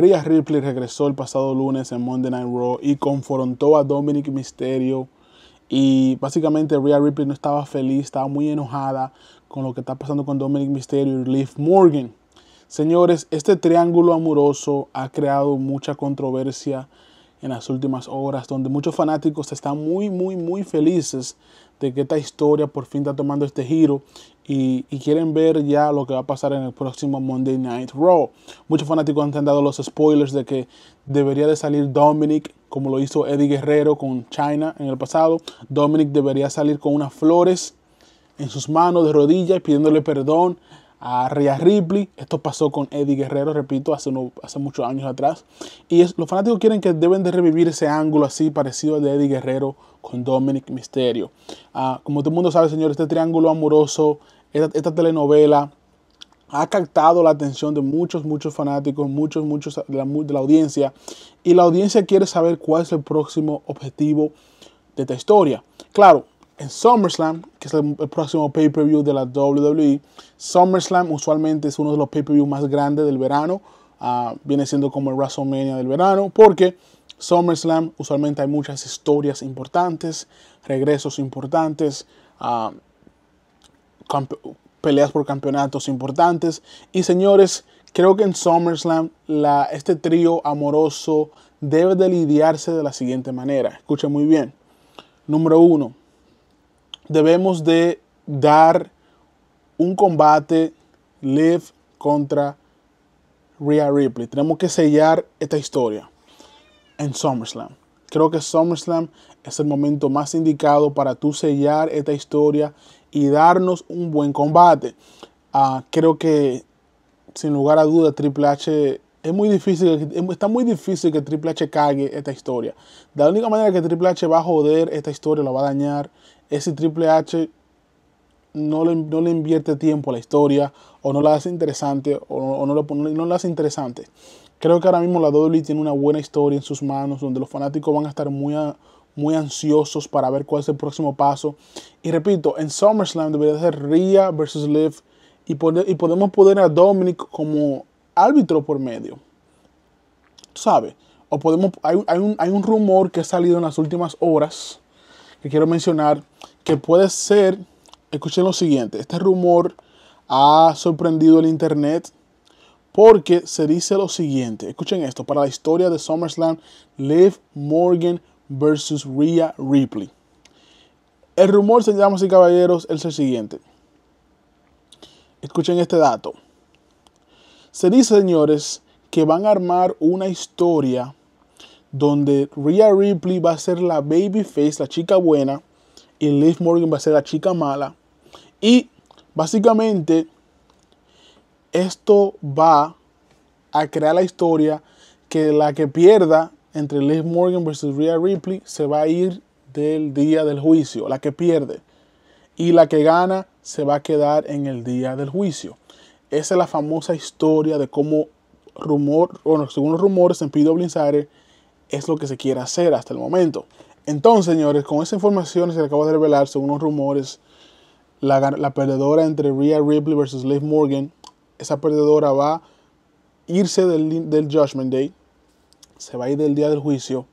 Rhea Ripley regresó el pasado lunes en Monday Night Raw y confrontó a Dominic Mysterio. Y básicamente Rhea Ripley no estaba feliz, estaba muy enojada con lo que está pasando con Dominic Mysterio y Liv Morgan. Señores, este triángulo amoroso ha creado mucha controversia en las últimas horas, donde muchos fanáticos están muy, muy, muy felices de que esta historia por fin está tomando este giro y, quieren ver ya lo que va a pasar en el próximo Monday Night Raw. Muchos fanáticos han dado los spoilers de que debería de salir Dominic como lo hizo Eddie Guerrero con China en el pasado. Dominic debería salir con unas flores en sus manos de rodillas pidiéndole perdón a Rhea Ripley. Esto pasó con Eddie Guerrero, repito, hace, hace muchos años atrás. Y los fanáticos quieren que deben de revivir ese ángulo así parecido al de Eddie Guerrero con Dominic Mysterio. Ah, como todo el mundo sabe, señor, este triángulo amoroso esta, telenovela ha captado la atención de muchos, muchos fanáticos, muchos, muchos de la, audiencia. Y la audiencia quiere saber cuál es el próximo objetivo de esta historia. Claro, en SummerSlam, que es el, próximo pay-per-view de la WWE, SummerSlam usualmente es uno de los pay-per-view más grandes del verano. Ah, viene siendo como el WrestleMania del verano, porque SummerSlam usualmente hay muchas historias importantes, regresos importantes. Ah, peleas por campeonatos importantes. Y señores, creo que en SummerSlam la, este trío amoroso debe de lidiarse de la siguiente manera. Escuchen muy bien. Número uno, debemos de dar un combate live contra Rhea Ripley. Tenemos que sellar esta historia en SummerSlam. Creo que SummerSlam es el momento más indicado para tú sellar esta historia y darnos un buen combate. Ah, creo que sin lugar a duda Triple H es muy difícil, está muy difícil que Triple H cague esta historia. La única manera que Triple H va a joder esta historia, la va a dañar, es si Triple H no le, invierte tiempo a la historia, o no la hace interesante, o, no, interesante. Creo que ahora mismo la WWE tiene una buena historia en sus manos, donde los fanáticos van a estar muy, muy ansiosos para ver cuál es el próximo paso. Y repito, en SummerSlam debería ser Rhea versus Liv y, y podemos poner a Dominic como árbitro por medio. ¿Tú O podemos, hay, un, hay un rumor que ha salido en las últimas horas que quiero mencionar que puede ser, escuchen lo siguiente, este rumor ha sorprendido el internet porque se dice lo siguiente, escuchen esto, para la historia de SummerSlam, Liv Morgan versus Rhea Ripley. El rumor, señoras y caballeros, es el siguiente. Escuchen este dato. Se dice, señores, que van a armar una historia donde Rhea Ripley va a ser la babyface, la chica buena, y Liv Morgan va a ser la chica mala. Y básicamente esto va a crear la historia que la que pierda entre Liv Morgan versus Rhea Ripley se va a ir del día del juicio, la que pierde. Y la que gana se va a quedar en el día del juicio. Esa es la famosa historia de cómo rumor, bueno, según los rumores en PW Insider, es lo que se quiere hacer hasta el momento. Entonces, señores, con esa información se acaba de revelar, según los rumores, la, perdedora entre Rhea Ripley versus Liv Morgan, esa perdedora va a irse del Judgment Day se va a ir del día del juicio,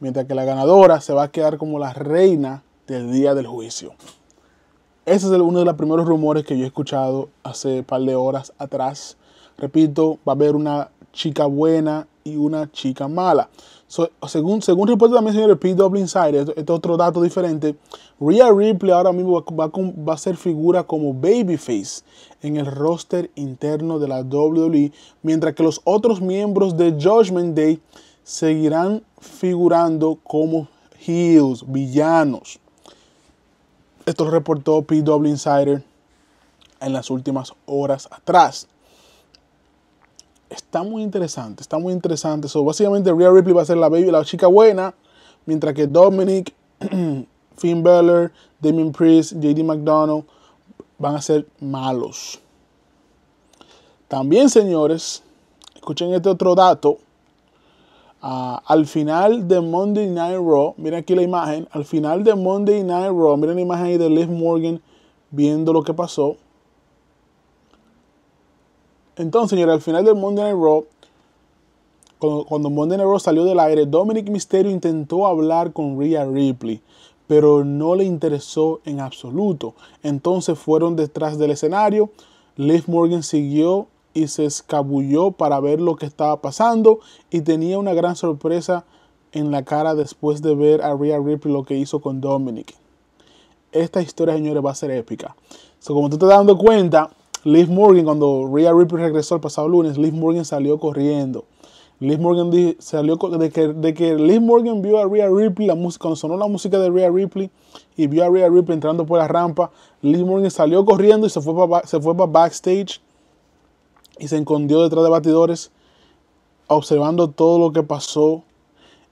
mientras que la ganadora se va a quedar como la reina del día del juicio. Ese es uno de los primeros rumores que yo he escuchado hace un par de horas atrás. Repito, va a haber una chica buena y una chica mala. según, según reporte también señor Pete Double Insider, este, es otro dato diferente, Rhea Ripley ahora mismo va, va, a ser figura como babyface en el roster interno de la WWE, mientras que los otros miembros de Judgment Day seguirán figurando como heels, villanos. Esto lo reportó PW Insider en las últimas horas atrás. Está muy interesante, está muy interesante. So, básicamente, Rhea Ripley va a ser la baby, la chica buena, mientras que Dominic, Finn Balor, Damien Priest, JD McDonald van a ser malos. También, señores, escuchen este otro dato. Ah, al final de Monday Night Raw, miren aquí la imagen, al final de Monday Night Raw, miren la imagen ahí de Liv Morgan viendo lo que pasó. Entonces, señores, al final de Monday Night Raw, cuando, Monday Night Raw salió del aire, Dominic Mysterio intentó hablar con Rhea Ripley, pero no le interesó en absoluto. Entonces fueron detrás del escenario, Liv Morgan siguió y se escabulló para ver lo que estaba pasando y tenía una gran sorpresa en la cara después de ver a Rhea Ripley lo que hizo con Dominic. Esta historia, señores, va a ser épica. como tú te estás dando cuenta, Liv Morgan, cuando Rhea Ripley regresó el pasado lunes, Liv Morgan salió corriendo. Morgan salió de que, Morgan vio a Rhea Ripley, la música, cuando sonó la música de Rhea Ripley y vio a Rhea Ripley entrando por la rampa, Liz Morgan salió corriendo y se fue se fue para backstage y se escondió detrás de batidores observando todo lo que pasó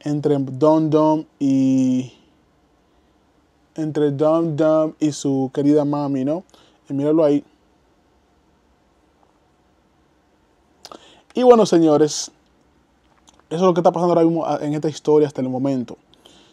entre Dom Dom y entre Dom Dom y su querida mami, ¿no? Y míralo ahí. Y bueno, señores, eso es lo que está pasando ahora mismo ah, en esta historia hasta el momento.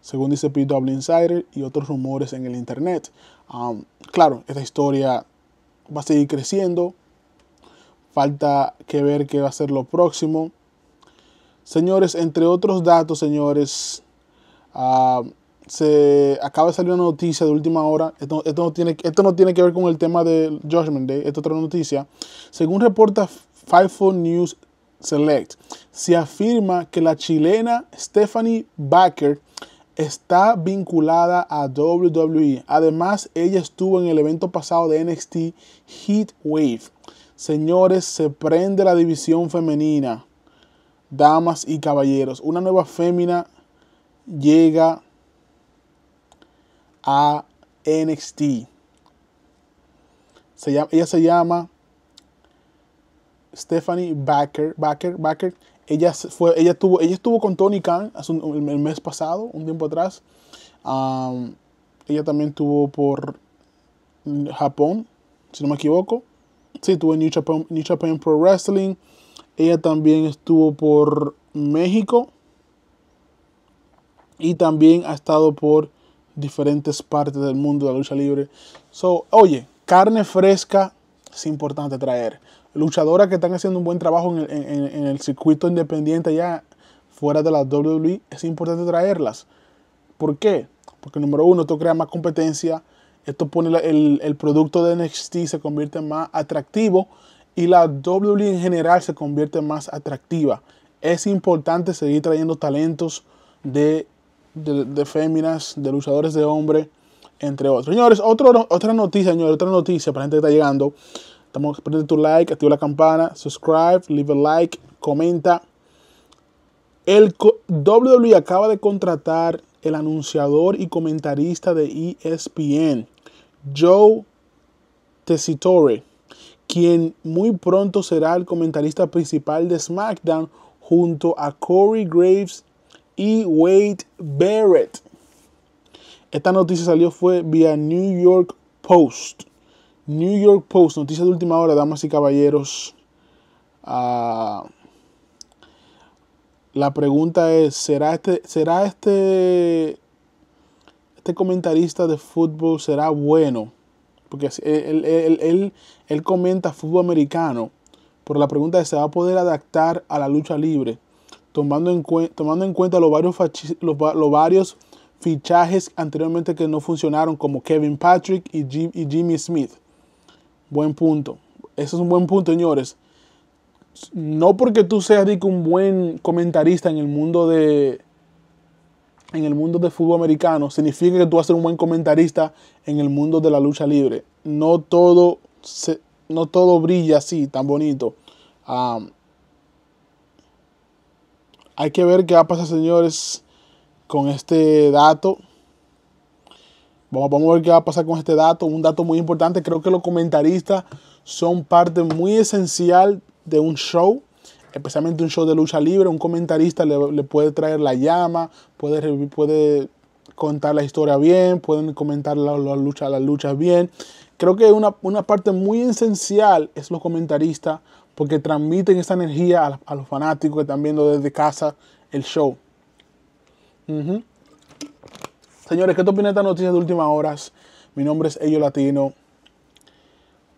Según dice PW Insider y otros rumores en el internet. Ah, claro, esta historia va a seguir creciendo. Falta que ver qué va a ser lo próximo. Señores, entre otros datos, señores, ah, se acaba de salir una noticia de última hora. Esto, no tiene, esto no tiene que ver con el tema de Judgment Day, esta otra noticia. Según reporta FIFO News Select, se afirma que la chilena Stephanie Baker está vinculada a WWE. Además, ella estuvo en el evento pasado de NXT Heat Wave. Señores, se prende la división femenina. Damas y caballeros, una nueva fémina llega a NXT. Se llama, ella se llama Stephanie Backer. Backer, Ella, fue, ella, estuvo, ella estuvo con Tony Khan el, mes pasado, un tiempo atrás. ella también estuvo por Japón, si no me equivoco sí, tuvo en New Japan, Pro Wrestling. Ella también estuvo por México. Y también ha estado por diferentes partes del mundo de la lucha libre. So, oye, carne fresca es importante traer. Luchadoras que están haciendo un buen trabajo en el, circuito independiente allá fuera de la WWE, es importante traerlas. ¿Por qué? Porque número uno, tú crea más competencia. Esto pone el, producto de NXT se convierte más atractivo y la WWE en general se convierte más atractiva. Es importante seguir trayendo talentos de, de, de féminas, de luchadores de hombre, entre otros. Señores, otra noticia, señores, otra noticia para la gente que está llegando. Estamos tu like, activa la campana, subscribe, leave a like, comenta. El W acaba de contratar el anunciador y comentarista de ESPN, Joe Tessitore, quien muy pronto será el comentarista principal de SmackDown junto a Corey Graves y Wade Barrett. Esta noticia salió fue vía New York Post. New York Post, noticias de última hora, damas y caballeros. Ah, la pregunta es, ¿será este, será este, este comentarista de fútbol, será bueno? Porque él, él, comenta fútbol americano, pero la pregunta es, ¿se va a poder adaptar a la lucha libre? Tomando en, tomando en cuenta los varios, los, varios fichajes anteriormente que no funcionaron, como Kevin Patrick y, y Jimmy Smith. Buen punto. Ese es un buen punto, señores no porque tú seas un buen comentarista en el mundo de en el mundo de fútbol americano significa que tú vas a ser un buen comentarista en el mundo de la lucha libre. No todo no todo brilla así tan bonito. hay que ver qué va a pasar, señores, con este dato. Vamos, vamos a ver qué va a pasar con este dato. Un dato muy importante. Creo que los comentaristas son parte muy esencial de un show, especialmente un show de lucha libre, un comentarista le, puede traer la llama, puede, puede contar la historia bien, pueden comentar las luchas las luchas bien. Creo que una, parte muy esencial es los comentaristas porque transmiten esa energía a, los fanáticos que están viendo desde casa el show. Señores, ¿qué te opinan de estas noticias de últimas horas? Mi nombre es Ello Latino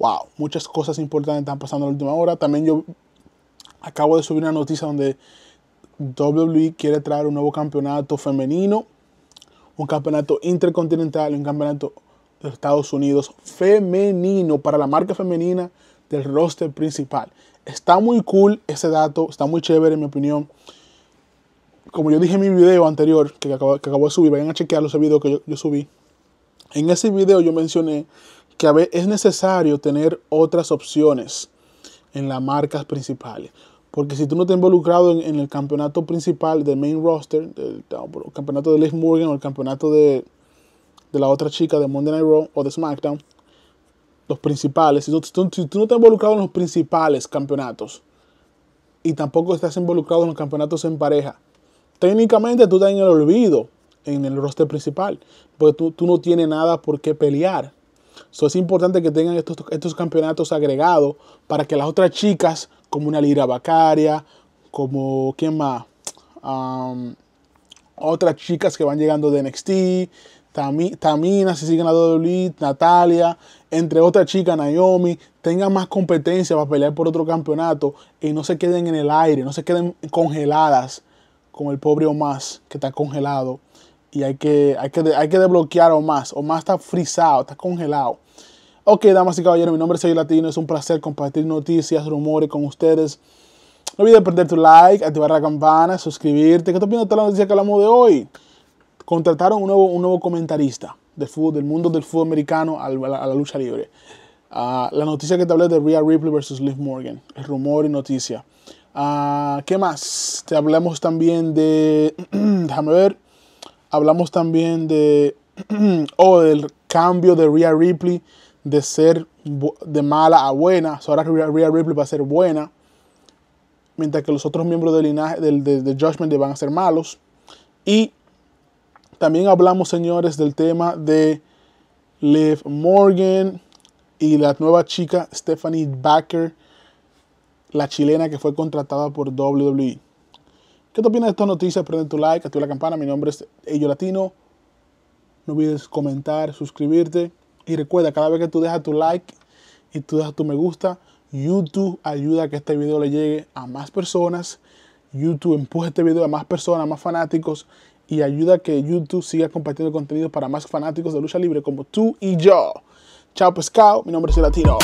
wow, muchas cosas importantes están pasando en la última hora. También yo acabo de subir una noticia donde WWE quiere traer un nuevo campeonato femenino, un campeonato intercontinental, un campeonato de Estados Unidos femenino para la marca femenina del roster principal. Está muy cool ese dato, está muy chévere en mi opinión. Como yo dije en mi video anterior que acabo, de subir, vayan a chequear los videos que yo subí. En ese video yo mencioné que a veces es necesario tener otras opciones en las marcas principales. Porque si tú no te has involucrado en, el campeonato principal del main roster, del, el campeonato de Liz Morgan o el campeonato de, la otra chica de Monday Night Raw o de SmackDown, los principales, si tú, no te has involucrado en los principales campeonatos y tampoco estás involucrado en los campeonatos en pareja, técnicamente tú estás en el olvido en el roster principal, porque tú no tienes nada por qué pelear eso es importante que tengan estos, campeonatos agregados para que las otras chicas, como una Lira Bacaria, como, ¿quién más? otras chicas que van llegando de NXT, Tamina, si siguen a WWE, Natalia, entre otras chicas, Naomi, tengan más competencia para pelear por otro campeonato y no se queden en el aire, no se queden congeladas como el pobre Omas que está congelado y hay que, hay que, hay que desbloquear o más. O más está frisado, está congelado. Ok, damas y caballeros, mi nombre es Sergio Latino. Es un placer compartir noticias, rumores con ustedes. No olvides perder tu like, activar la campana, suscribirte. ¿Qué te opinas de toda la noticia que hablamos de hoy? Contrataron un nuevo, un nuevo comentarista del, fútbol, del mundo del fútbol americano a la, lucha libre. Ah, la noticia que te hablé de Rhea Ripley versus Liv Morgan. El rumor y noticia. Ah, ¿Qué más? Te hablamos también de... déjame ver. Hablamos también de, oh, del cambio de Rhea Ripley de ser de mala a buena. ahora Rhea Ripley va a ser buena. Mientras que los otros miembros del linaje del, Judgment van a ser malos. Y también hablamos, señores, del tema de Liv Morgan y la nueva chica Stephanie Backer, la chilena que fue contratada por WWE. ¿Qué te opinas de estas noticias? Prende tu like, activa la campana. Mi nombre es Ello Latino. No olvides comentar, suscribirte. Y recuerda, cada vez que tú dejas tu like y tú dejas tu me gusta, YouTube ayuda a que este video le llegue a más personas. YouTube empuja este video a más personas, a más fanáticos. Y ayuda a que YouTube siga compartiendo contenido para más fanáticos de lucha libre como tú y yo. Chao pescado, mi nombre es Latino.